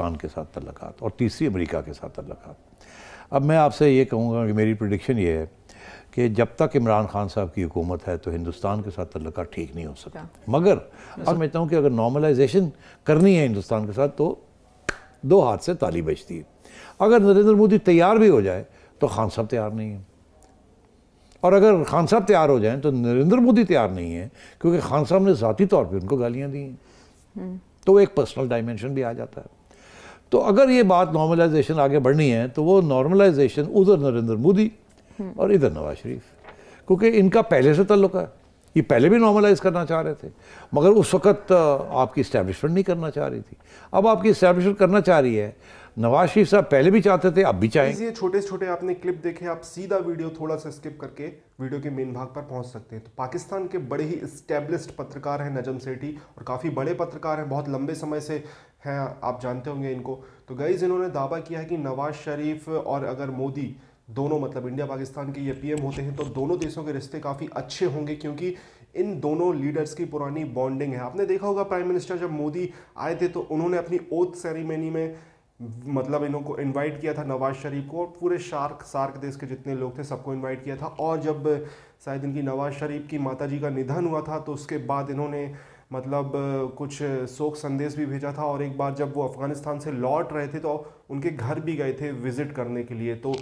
पाकिस्तान के साथ तल्लत और तीसरी अमेरिका के साथ तल्लत अब मैं आपसे ये कहूँगा कि मेरी प्रडिक्शन ये है कि जब तक इमरान खान साहब की हुकूमत है तो हिंदुस्तान के साथ तल्लक ठीक नहीं हो सकता अच्छा। मगर अब मैं हूँ कि अगर नॉर्मलाइजेशन करनी है हिंदुस्तान के साथ तो दो हाथ से ताली बजती है अगर नरेंद्र मोदी तैयार भी हो जाए तो खान साहब तैयार नहीं है और अगर खान साहब तैयार हो जाएं तो नरेंद्र मोदी तैयार नहीं है क्योंकि खान साहब ने ज़ाती तौर पर उनको गालियाँ दी हैं हम्म। तो एक पर्सनल डायमेंशन भी आ जाता है तो अगर ये बात नॉर्मलाइजेशन आगे बढ़नी है तो वो नॉर्मलाइजेशन उधर नरेंद्र मोदी और इधर नवाज शरीफ क्योंकि इनका पहले से तल्लुक है ये पहले भी नॉर्मलाइज करना चाह रहे थे मगर उस वक्त आपकी इस्टेब्लिशमेंट नहीं करना चाह रही थी अब आपकी इस्टेब्लिशमेंट करना चाह रही है नवाज शरीफ साहब पहले भी चाहते थे अब भी चाहेंगे ये छोटे छोटे आपने क्लिप देखे आप सीधा वीडियो थोड़ा सा स्किप करके वीडियो के मेन भाग पर पहुंच सकते हैं तो पाकिस्तान के बड़े ही इस्टेब्लिश्ड पत्रकार हैं नजम सेठी और काफ़ी बड़े पत्रकार हैं बहुत लंबे समय से हैं आप जानते होंगे इनको तो गईज़ इन्होंने दावा किया है कि नवाज शरीफ और अगर मोदी दोनों मतलब इंडिया पाकिस्तान के ये पीएम होते हैं तो दोनों देशों के रिश्ते काफ़ी अच्छे होंगे क्योंकि इन दोनों लीडर्स की पुरानी बॉन्डिंग है आपने देखा होगा प्राइम मिनिस्टर जब मोदी आए थे तो उन्होंने अपनी ओथ सेरेमनी में मतलब इन्हों को इनवाइट किया था नवाज शरीफ को और पूरे शार्क सार्क देश के जितने लोग थे सबको इन्वाइट किया था और जब शायद इनकी नवाज शरीफ की माता जी का निधन हुआ था तो उसके बाद इन्होंने मतलब कुछ शोक संदेश भी भेजा था और एक बार जब वो अफ़गानिस्तान से लौट रहे थे तो उनके घर भी गए थे विज़िट करने के लिए तो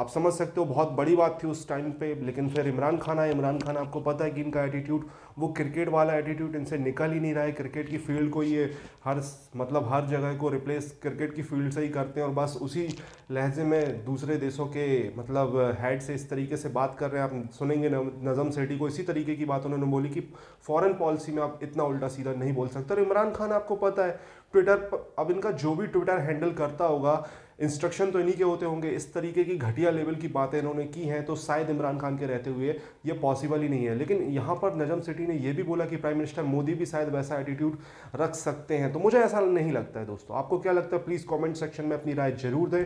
आप समझ सकते हो बहुत बड़ी बात थी उस टाइम पे लेकिन फिर इमरान खान आए इमरान खान आपको पता है कि इनका एटीट्यूड वो क्रिकेट वाला एटीट्यूड इनसे निकल ही नहीं रहा है क्रिकेट की फील्ड को ये हर मतलब हर जगह को रिप्लेस क्रिकेट की फील्ड से ही करते हैं और बस उसी लहजे में दूसरे देशों के मतलब हेड से इस तरीके से बात कर रहे हैं आप सुनेंगे नज़म सेठी को इसी तरीके की बात उन्होंने बोली कि फ़ॉरन पॉलिसी में आप इतना उल्टा सीधा नहीं बोल सकते और इमरान खान आपको पता है ट्विटर पर अब इनका जो भी ट्विटर हैंडल करता होगा इंस्ट्रक्शन तो इन्हीं के होते होंगे इस तरीके की घटिया लेवल की बातें इन्होंने की हैं तो शायद इमरान खान के रहते हुए ये पॉसिबल ही नहीं है लेकिन यहाँ पर नजम सिटी ने यह भी बोला कि प्राइम मिनिस्टर मोदी भी शायद वैसा एटीट्यूड रख सकते हैं तो मुझे ऐसा नहीं लगता है दोस्तों आपको क्या लगता है प्लीज़ कॉमेंट सेक्शन में अपनी राय जरूर दें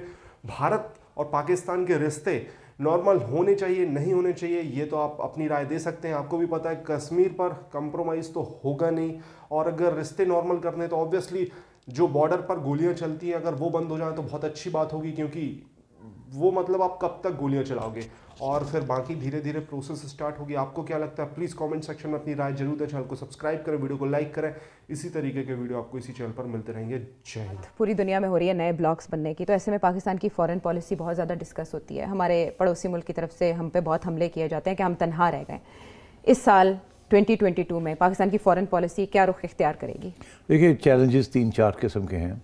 भारत और पाकिस्तान के रिश्ते नॉर्मल होने चाहिए नहीं होने चाहिए ये तो आप अपनी राय दे सकते हैं आपको भी पता है कश्मीर पर कंप्रोमाइज़ तो होगा नहीं और अगर रिश्ते नॉर्मल करने तो ऑब्वियसली जो बॉर्डर पर गोलियां चलती हैं अगर वो बंद हो जाए तो बहुत अच्छी बात होगी क्योंकि वो मतलब आप कब तक गोलियाँ चलाओगे और फिर बाकी धीरे धीरे प्रोसेस स्टार्ट होगी आपको क्या लगता है प्लीज़ कमेंट सेक्शन में अपनी राय जरूर दें चैनल को सब्सक्राइब करें वीडियो को लाइक करें इसी तरीके के वीडियो आपको इसी चैनल पर मिलते रहेंगे जय हिंद पूरी दुनिया में हो रही है नए ब्लॉग्स बनने की तो ऐसे में पाकिस्तान की फॉरन पॉलिसी बहुत ज़्यादा डिस्कस होती है हमारे पड़ोसी मुल्क की तरफ से हम पे बहुत हमले किए जाते हैं कि हम तनहा रह गए इस साल 2022 में पाकिस्तान की फॉरेन पॉलिसी क्या रुख इख्तियार करेगी देखिए चैलेंजेस तीन चार किस्म के हैं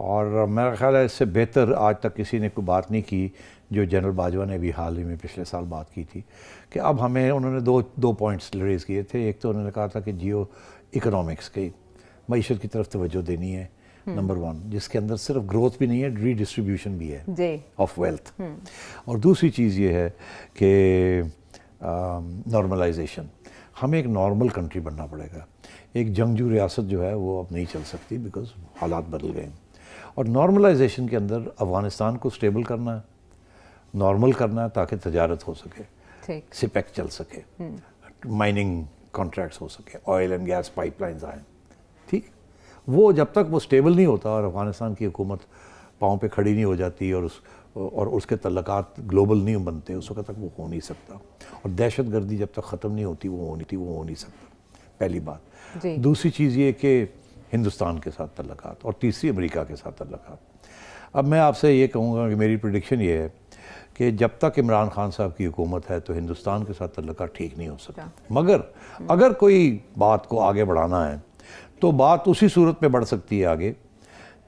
और मेरा ख्याल है इससे बेहतर आज तक किसी ने कोई बात नहीं की जो जनरल बाजवा ने भी हाल ही में पिछले साल बात की थी कि अब हमें उन्होंने दो दो पॉइंट्स रेज़ किए थे एक तो उन्होंने कहा था कि जियो इकोनॉमिक्स की मीशत की तरफ तोज्जो देनी है नंबर हम्म। वन जिसके अंदर सिर्फ ग्रोथ भी नहीं है रीडिस्ट्रीब्यूशन भी है ऑफ वेल्थ हम्म। और दूसरी चीज़ ये है कि नॉर्मलाइजेशन हमें एक नॉर्मल कंट्री बनना पड़ेगा एक जंगजू रियासत जो है वो अब नहीं चल सकती बिकॉज हालात बदल गए हैं और नॉर्मलाइजेशन के अंदर अफ़गानिस्तान को स्टेबल करना है नॉर्मल करना है ताकि तजारत हो सके सिपेक चल सके माइनिंग कॉन्ट्रैक्ट्स हो सके ऑयल एंड गैस पाइपलाइंस आए ठीक वो जब तक वो स्टेबल नहीं होता और अफ़गानिस्तान की हुकूमत पाँव पे खड़ी नहीं हो जाती और उस और उसके तल्लक़ात ग्लोबल नहीं बनते उस वक्त तक वो हो नहीं सकता और दहशत गर्दी जब तक ख़त्म नहीं होती वो होनी थी वो हो नहीं सकता पहली बात दूसरी चीज़ ये कि हिंदुस्तान के साथ तल्लक़ात और तीसरी अमेरिका के साथ तल्लक़ अब मैं आपसे ये कहूँगा कि मेरी प्रडिक्शन ये है कि जब तक इमरान खान साहब की हुकूमत है तो हिंदुस्तान के साथ तल्लक ठीक नहीं हो सकता अच्छा। मगर अगर कोई बात को आगे बढ़ाना है तो बात उसी सूरत में बढ़ सकती है आगे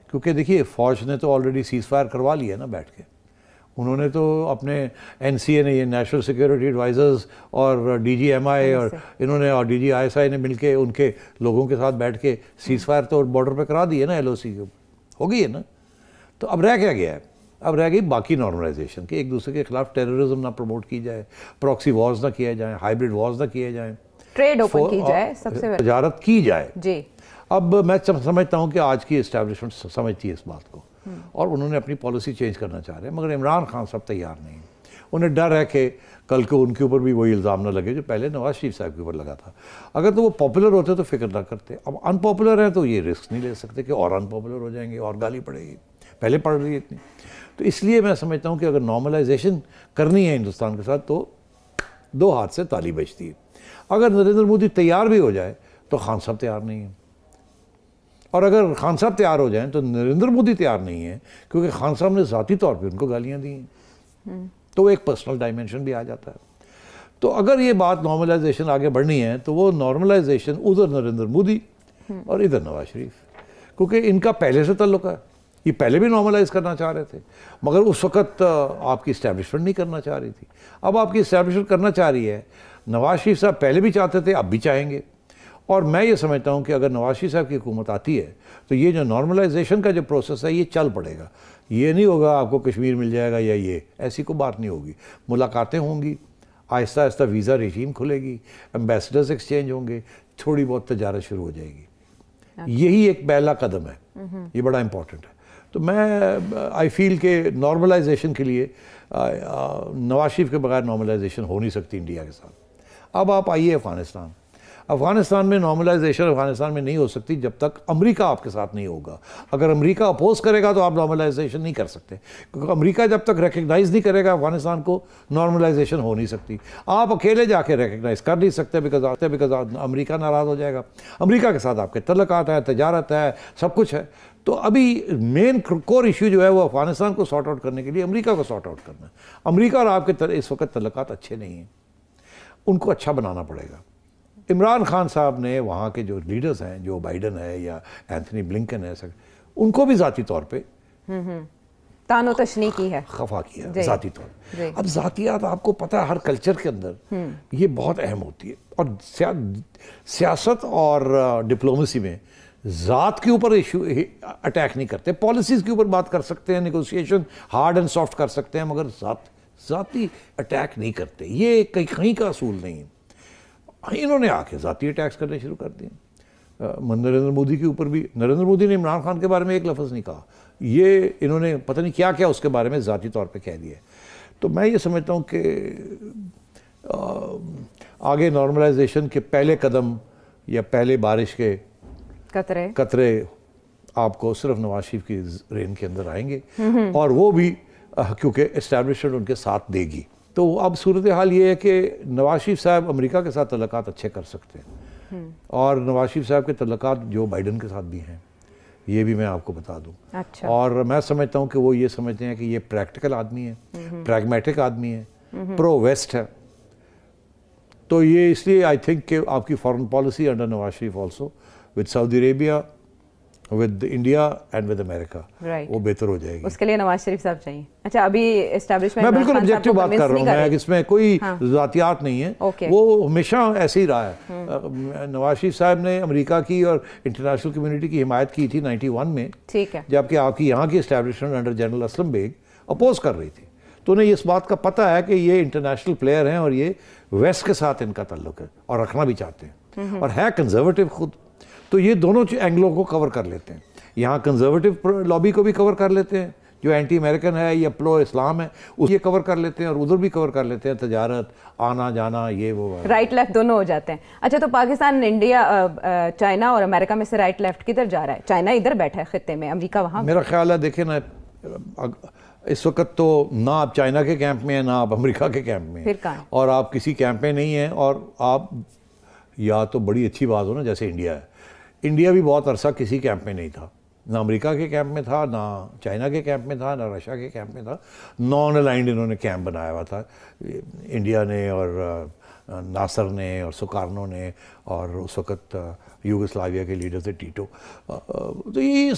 क्योंकि देखिए फ़ौज ने तो ऑलरेडी सीज़ फायर करवा लिया ना बैठ के उन्होंने तो अपने एन सी ए ने ये नेशनल सिक्योरिटी एडवाइज़र्स और डी जी एम आई और इन्होंने और D ji I S I ने मिल के उनके लोगों के साथ बैठ के सीज़ फायर तो बॉर्डर पर करा दिए ना एल ओ सी के हो गई है ना तो अब रह क्या गया है अब रह गई बाकी नॉर्मलाइजेशन की एक दूसरे के खिलाफ टेररिज्म ना प्रमोट की जाए प्रॉक्सी वॉर्स ना किए जाएँ हाइब्रिड वॉर्स ना किए जाएँ ट्रेड ओपन की जाए सबसे तजारत की जाए जी अब मैं समझता हूँ कि आज की इस्टेब्लिशमेंट समझती है इस बात को और उन्होंने अपनी पॉलिसी चेंज करना चाह रहे हैं मगर इमरान खान साहब तैयार नहीं उन्हें डर है कि कल को उनके ऊपर भी वही इल्ज़ाम ना लगे जो पहले नवाज शरीफ साहब के ऊपर लगा था अगर तो वो पॉपुलर होते तो फिक्र ना करते अब अनपॉपुलर हैं तो ये रिस्क नहीं ले सकते कि और अनपॉपुलर हो जाएंगे और गाली पड़ेगी पहले पड़ रही है इतनी तो इसलिए मैं समझता हूँ कि अगर नॉर्मलाइजेशन करनी है हिंदुस्तान के साथ तो दो हाथ से ताली बजती है अगर नरेंद्र मोदी तैयार भी हो जाए तो खान साहब तैयार नहीं है और अगर खान साहब तैयार हो जाएं तो नरेंद्र मोदी तैयार नहीं है क्योंकि खान साहब ने ज़ाती तौर पे उनको गालियां दी हैं तो एक पर्सनल डायमेंशन भी आ जाता है तो अगर ये बात नॉर्मलाइजेशन आगे बढ़नी है तो वो नॉर्मलाइजेशन उधर नरेंद्र मोदी और इधर नवाज शरीफ क्योंकि इनका पहले से तल्लुक है ये पहले भी नॉर्मलाइज करना चाह रहे थे मगर उस वक्त आपकी इस्टेब्लिशमेंट नहीं करना चाह रही थी अब आपकी इस्टेब्लिशमेंट करना चाह रही है नवाज शरीफ साहब पहले भी चाहते थे अब भी चाहेंगे और मैं ये समझता हूँ कि अगर नवाशी साहब की हुकूमत आती है तो ये जो नॉर्मलाइजेशन का जो प्रोसेस है ये चल पड़ेगा ये नहीं होगा आपको कश्मीर मिल जाएगा या ये ऐसी कोई बात नहीं होगी मुलाकातें होंगी आहिस्ता आहिस्ता वीज़ा रेजीम खुलेगी एम्बेसडर्स एक्सचेंज होंगे थोड़ी बहुत तजारत शुरू हो जाएगी यही एक पहला कदम है ये बड़ा इम्पॉर्टेंट है तो मैं आई फील के नॉर्मलाइजेशन के लिए नवाज शरीफ के बगैर नॉर्मलाइजेशन हो नहीं सकती इंडिया के साथ अब आप आइए अफ़गानिस्तान अफगानिस्तान में नॉर्मलाइजेशन अफगानिस्तान में नहीं हो सकती जब तक अमेरिका आपके साथ नहीं होगा अगर अमेरिका अपोज करेगा तो आप नॉर्मलाइजेशन नहीं कर सकते क्योंकि अमेरिका जब तक रिकगनाइज़ नहीं करेगा अफगानिस्तान को नॉर्मलाइजेशन हो नहीं सकती आप अकेले जाके रिकगनाइज़ कर नहीं सकते बिकॉज आते बिकॉज अमरीका नाराज़ हो जाएगा अमरीका के साथ आपके आता है तजारत है सब कुछ है तो अभी मेन कोर इशू जो है वो अफगानिस्तान को सॉर्ट आउट करने के लिए अमेरिका को सॉर्ट आउट करना है अमेरिका और आपके तर इस वक्त तलक अच्छे नहीं हैं उनको अच्छा बनाना पड़ेगा इमरान खान साहब ने वहाँ के जो लीडर्स हैं जो बाइडन है या एंथनी ब्लिंकन है सक, उनको भी ज़ाती तौर पर हम्म, हम्म। तानो तशनी की है खफा किया है ज़ाती तौर अब ज़ातियात आपको पता है हर कल्चर के अंदर हम्म। ये बहुत अहम होती है और सियासत और डिप्लोमेसी में ज़ात के ऊपर इशू अटैक नहीं करते पॉलिसीज़ के ऊपर बात कर सकते हैं निगोसिएशन हार्ड एंड सॉफ्ट कर सकते हैं मगर ज़ाती अटैक नहीं करते ये कहीं कहीं का असूल नहीं है हाँ, इन्होंने आके ज़ाती अटैक्स करने शुरू कर दिए नरेंद्र मोदी के ऊपर भी नरेंद्र मोदी ने इमरान खान के बारे में एक लफ्ज़ नहीं कहा ये इन्होंने पता नहीं क्या क्या उसके बारे में ज़ाती तौर पर कह दिया तो मैं ये समझता हूँ कि आगे नॉर्मलाइजेशन के पहले कदम या पहले बारिश के कतरे कतरे आपको सिर्फ नवाज शरीफ की रेन के अंदर आएंगे हम्म, हम्म। और वो भी क्योंकि इस्टेब्लिशमेंट उनके साथ देगी तो अब सूरत हाल ये है कि नवाज शरीफ साहब अमरीका के साथ तलक अच्छे कर सकते हैं हम्म। और नवाज शरीफ साहब के तलक जो बाइडन के साथ भी हैं ये भी मैं आपको बता दूं अच्छा। और मैं समझता हूं कि वो ये समझते हैं कि ये प्रैक्टिकल आदमी है हम्म। प्रैग्मेटिक आदमी है हम्म। प्रो वेस्ट है तो ये इसलिए आई थिंक कि आपकी foreign policy under Nawaz Sharif also with Saudi Arabia with India and with America वो बेहतर हो जाएगी उसके लिए नवाज शरीफ साहब चाहिए अच्छा अभी एस्टेब्लिशमेंट मैं बिल्कुल ऑब्जेक्टिव बात कर रहा हूँ इसमें कोई हाँ। जातियात नहीं है okay. वो हमेशा ऐसे ही रहा है हम्म। नवाज शरीफ साहब ने अमेरिका की और इंटरनेशनल कम्युनिटी की हिमायत की थी वन में ठीक है जबकि आपकी यहाँ की establishment under general Aslam Beg oppose कर रही थी तो उन्हें इस बात का पता है कि ये इंटरनेशनल प्लेयर हैं और ये वेस्ट के साथ इनका ताल्लुक है और रखना भी चाहते हैं हम्म। और है कंजर्वेटिव खुद तो ये दोनों एंगलों को कवर कर लेते हैं यहाँ कंजर्वेटिव लॉबी को भी कवर कर लेते हैं जो एंटी अमेरिकन है या प्लो इस्लाम है उसे कवर कर लेते हैं और उधर भी कवर कर लेते हैं तजारत आना जाना ये वो राइट लेफ्ट दोनों हो जाते हैं अच्छा तो पाकिस्तान इंडिया चाइना और अमेरिका में से राइट लेफ्ट किधर जा रहा है चाइना इधर बैठा है खत्े में अमरीका वहाँ मेरा ख्याल है देखे ना इस वक्त तो ना आप चाइना के कैंप में हैं ना आप अमेरिका के कैंप में फिर और आप किसी कैंप में नहीं हैं और आप या तो बड़ी अच्छी बात हो ना जैसे इंडिया है इंडिया भी बहुत अरसा किसी कैंप में नहीं था ना अमेरिका के कैंप में था ना चाइना के कैंप में था ना रशिया के कैंप में था नॉन अलाइंड इन्होंने कैंप बनाया हुआ था इंडिया ने और नासर ने और सुकार्नो ने और उस वक़्त यूगोस्लाविया के लीडर थे टीटो तो ये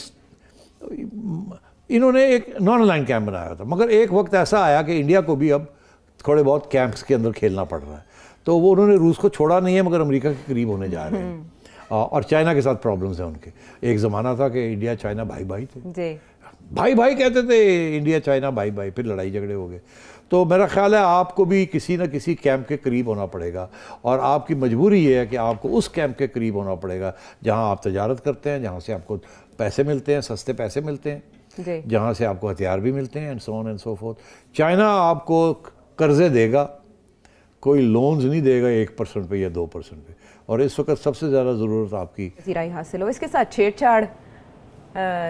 इन्होंने एक नॉन अलाइंड कैंप बनाया था मगर एक वक्त ऐसा आया कि इंडिया को भी अब थोड़े बहुत कैंप्स के अंदर खेलना पड़ रहा है तो वो उन्होंने रूस को छोड़ा नहीं है मगर अमेरिका के करीब होने जा रहे हैं हम्म। और चाइना के साथ प्रॉब्लम्स हैं उनके एक ज़माना था कि इंडिया चाइना भाई भाई थे जी भाई भाई कहते थे इंडिया चाइना भाई भाई फिर लड़ाई झगड़े हो गए तो मेरा ख्याल है आपको भी किसी न किसी कैंप के करीब होना पड़ेगा और आपकी मजबूरी ये है कि आपको उस कैंप के करीब होना पड़ेगा जहाँ आप तजारत करते हैं जहाँ से आपको पैसे मिलते हैं सस्ते पैसे मिलते हैं जहाँ से आपको हथियार भी मिलते हैं and so on and so forth China आपको कर्जे देगा कोई लोन्स नहीं देगा एक परसेंट पे या दो परसेंट पे और इस वक्त सबसे ज़्यादा ज़रूरत आपकी जीराई हासिल हो इसके साथ छेड़छाड़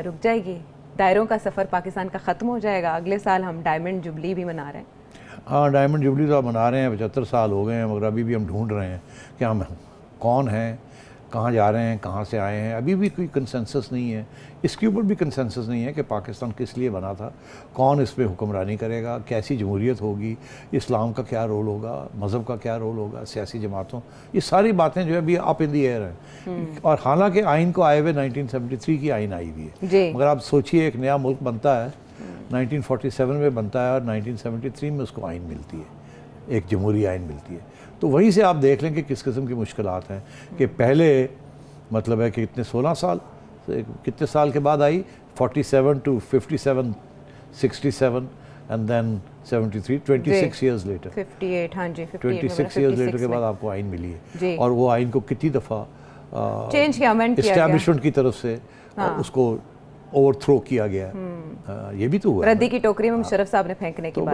रुक जाएगी दायरों का सफ़र पाकिस्तान का ख़त्म हो जाएगा अगले साल हम डायमंड जुबली भी मना रहे हैं हाँ डायमंड जुबली तो आप मना रहे हैं पचहत्तर साल हो गए हैं मगर अभी भी हम ढूंढ रहे हैं कि हम कौन हैं कहाँ जा रहे हैं कहाँ से आए हैं अभी भी कोई कंसेंसस नहीं है इसके ऊपर भी कंसेंसस नहीं है कि पाकिस्तान किस लिए बना था कौन इस पर हुक्मरानी करेगा कैसी जमहूरियत होगी इस्लाम का क्या रोल होगा मज़हब का क्या रोल होगा सियासी जमातों ये सारी बातें जो है अभी आप इन दी एयर हैं हम्म। और हालांकि आइन को आए हुए थ्री की आइन आई हुई है मगर आप सोचिए एक नया मुल्क बनता है हम्म। सेवन में बनता है और थ्री में उसको आइन मिलती है एक जमहूरी आइन मिलती है तो वहीं से आप देख लें कि किस किस्म की मुश्किल हैं कि पहले मतलब है कि इतने सोलह साल कितने साल के बाद आई forty seven to fifty seven sixty seven and then seventy three twenty six years later fifty eight हाँ जी ट्वेंटी सिक्स ईयर्स लेटर के बाद आपको आइन मिली है और वो आइन को कितनी दफ़ा चेंज किया इस्टेब्लिशमेंट की तरफ से हाँ। उसको ओवरथ्रो किया गया है हम्म। ये भी तो हुआ रद्दी की टोकरी में हाँ। मुशरफ साहब ने फेंकने की तो बात